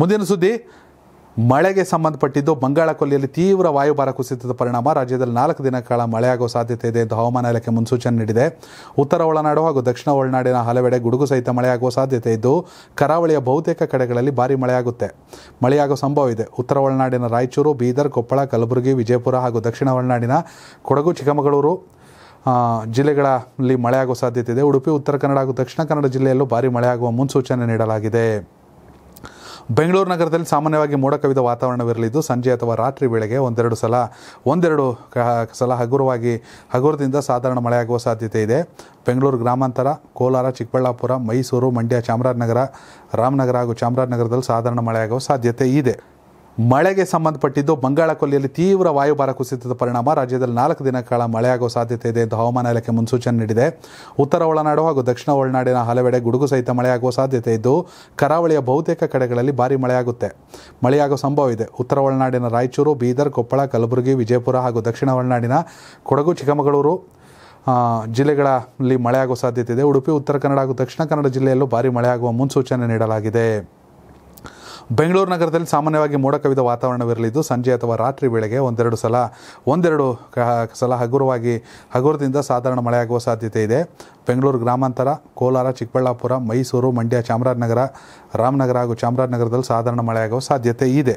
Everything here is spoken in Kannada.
ಮುಂದಿನ ಸುದ್ದಿ ಮಳೆಗೆ ಸಂಬಂಧಪಟ್ಟಿದ್ದು ಬಂಗಾಳ ಕೊಲ್ಲಿಯಲ್ಲಿ ತೀವ್ರ ವಾಯುಭಾರ ಕುಸಿತದ ಪರಿಣಾಮ ರಾಜ್ಯದಲ್ಲಿ ನಾಲ್ಕು ದಿನ ಕಾಲ ಮಳೆಯಾಗುವ ಸಾಧ್ಯತೆ ಇದೆ ಎಂದು ಹವಾಮಾನ ಇಲಾಖೆ ಮುನ್ಸೂಚನೆ ನೀಡಿದೆ ಉತ್ತರ ಒಳನಾಡು ಹಾಗೂ ದಕ್ಷಿಣ ಒಳನಾಡಿನ ಹಲವೆಡೆ ಗುಡುಗು ಸಹಿತ ಮಳೆಯಾಗುವ ಸಾಧ್ಯತೆ ಇದ್ದು ಕರಾವಳಿಯ ಬಹುತೇಕ ಕಡೆಗಳಲ್ಲಿ ಭಾರಿ ಮಳೆಯಾಗುತ್ತೆ ಮಳೆಯಾಗುವ ಸಂಭವ ಇದೆ ಉತ್ತರ ಒಳನಾಡಿನ ರಾಯಚೂರು ಬೀದರ್ ಕೊಪ್ಪಳ ಕಲಬುರಗಿ ವಿಜಯಪುರ ಹಾಗೂ ದಕ್ಷಿಣ ಒಳನಾಡಿನ ಕೊಡಗು ಚಿಕ್ಕಮಗಳೂರು ಜಿಲ್ಲೆಗಳಲ್ಲಿ ಮಳೆಯಾಗುವ ಸಾಧ್ಯತೆ ಇದೆ ಉಡುಪಿ ಉತ್ತರ ಕನ್ನಡ ಹಾಗೂ ದಕ್ಷಿಣ ಕನ್ನಡ ಜಿಲ್ಲೆಯಲ್ಲೂ ಭಾರಿ ಮಳೆಯಾಗುವ ಮುನ್ಸೂಚನೆ ನೀಡಲಾಗಿದೆ ಬೆಂಗಳೂರು ನಗರದಲ್ಲಿ ಸಾಮಾನ್ಯವಾಗಿ ಮೋಡ ಕವಿದ ವಾತಾವರಣವಿರಲಿದ್ದು ಸಂಜೆ ಅಥವಾ ರಾತ್ರಿ ವೇಳೆಗೆ ಒಂದೆರಡು ಸಲ ಒಂದೆರಡು ಸಲ ಹಗುರವಾಗಿ ಹಗುರದಿಂದ ಸಾಧಾರಣ ಮಳೆಯಾಗುವ ಸಾಧ್ಯತೆ ಇದೆ ಬೆಂಗಳೂರು ಗ್ರಾಮಾಂತರ ಕೋಲಾರ ಚಿಕ್ಕಬಳ್ಳಾಪುರ ಮೈಸೂರು ಮಂಡ್ಯ ಚಾಮರಾಜನಗರ ರಾಮನಗರ ಹಾಗೂ ಚಾಮರಾಜನಗರದಲ್ಲಿ ಸಾಧಾರಣ ಮಳೆಯಾಗುವ ಸಾಧ್ಯತೆ ಇದೆ ಮಳೆಗೆ ಸಂಬಂಧಪಟ್ಟಿದ್ದು ಬಂಗಾಳ ಕೊಲ್ಲಿಯಲ್ಲಿ ತೀವ್ರ ವಾಯುಭಾರ ಕುಸಿತದ ಪರಿಣಾಮ ರಾಜ್ಯದಲ್ಲಿ ನಾಲ್ಕು ದಿನ ಕಾಲ ಮಳೆಯಾಗುವ ಸಾಧ್ಯತೆ ಇದೆ ಎಂದು ಹವಾಮಾನ ಇಲಾಖೆ ಮುನ್ಸೂಚನೆ ನೀಡಿದೆ ಉತ್ತರ ಒಳನಾಡು ಹಾಗೂ ದಕ್ಷಿಣ ಒಳನಾಡಿನ ಹಲವೆಡೆ ಗುಡುಗು ಸಹಿತ ಮಳೆಯಾಗುವ ಸಾಧ್ಯತೆ ಇದ್ದು ಕರಾವಳಿಯ ಬಹುತೇಕ ಕಡೆಗಳಲ್ಲಿ ಭಾರಿ ಮಳೆಯಾಗುತ್ತೆ ಮಳೆಯಾಗುವ ಸಂಭವ ಇದೆ ಉತ್ತರ ಒಳನಾಡಿನ ರಾಯಚೂರು ಬೀದರ್ ಕೊಪ್ಪಳ ಕಲಬುರಗಿ ವಿಜಯಪುರ ಹಾಗೂ ದಕ್ಷಿಣ ಒಳನಾಡಿನ ಕೊಡಗು ಚಿಕ್ಕಮಗಳೂರು ಜಿಲ್ಲೆಗಳಲ್ಲಿ ಮಳೆಯಾಗುವ ಸಾಧ್ಯತೆ ಇದೆ ಉಡುಪಿ ಉತ್ತರ ಕನ್ನಡ ಹಾಗೂ ದಕ್ಷಿಣ ಕನ್ನಡ ಜಿಲ್ಲೆಯಲ್ಲೂ ಭಾರಿ ಮಳೆಯಾಗುವ ಮುನ್ಸೂಚನೆ ನೀಡಲಾಗಿದೆ ಬೆಂಗಳೂರು ನಗರದಲ್ಲಿ ಸಾಮಾನ್ಯವಾಗಿ ಮೋಡ ಕವಿದ ವಾತಾವರಣವಿರಲಿದ್ದು ಸಂಜೆ ಅಥವಾ ರಾತ್ರಿ ವೇಳೆಗೆ ಒಂದೆರಡು ಸಲ ಒಂದೆರಡು ಸಲ ಹಗುರವಾಗಿ ಹಗುರದಿಂದ ಸಾಧಾರಣ ಮಳೆಯಾಗುವ ಸಾಧ್ಯತೆ ಇದೆ ಬೆಂಗಳೂರು ಗ್ರಾಮಾಂತರ ಕೋಲಾರ ಚಿಕ್ಕಬಳ್ಳಾಪುರ ಮೈಸೂರು ಮಂಡ್ಯ ಚಾಮರಾಜನಗರ ರಾಮನಗರ ಹಾಗೂ ಚಾಮರಾಜನಗರದಲ್ಲಿ ಸಾಧಾರಣ ಮಳೆಯಾಗುವ ಸಾಧ್ಯತೆ ಇದೆ